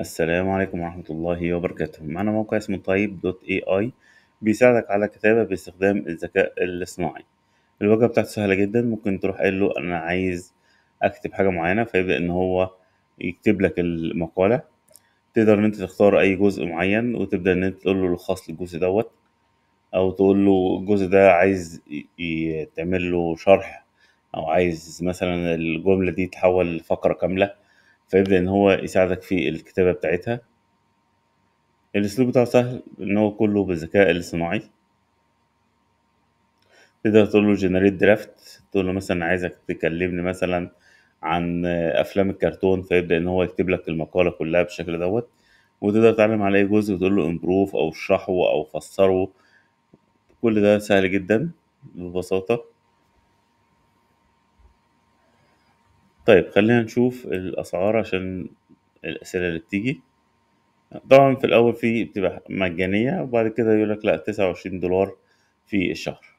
السلام عليكم ورحمة الله وبركاته معنا موقع اسمه طيب دوت اي اي بيساعدك على الكتابة باستخدام الذكاء الاصطناعي الواجهة بتاعته سهلة جدا ممكن تروح قايل له أنا عايز أكتب حاجة معينة فيبدأ إن هو يكتب لك المقالة تقدر إن أنت تختار أي جزء معين وتبدأ إن أنت تقول له لخص للجزء الجزء دوت أو تقول له الجزء ده عايز تعمل له شرح أو عايز مثلا الجملة دي تحول لفقرة كاملة فيبدأ إن هو يساعدك في الكتابة بتاعتها الأسلوب بتاعه سهل إن هو كله بالذكاء الاصطناعي تقدر تقول له generate draft تقول له مثلا عايزك تكلمني مثلا عن أفلام الكرتون فيبدأ إن هو يكتب لك المقالة كلها بالشكل دوت وتقدر تعلم على أي جزء وتقول له improve أو اشرحه أو فسره كل ده سهل جدا ببساطة طيب خلينا نشوف الأسعار عشان الأسئلة اللي بتيجي طبعا في الأول في بتبقى مجانية وبعد كده يقولك لأ تسعة وعشرين دولار في الشهر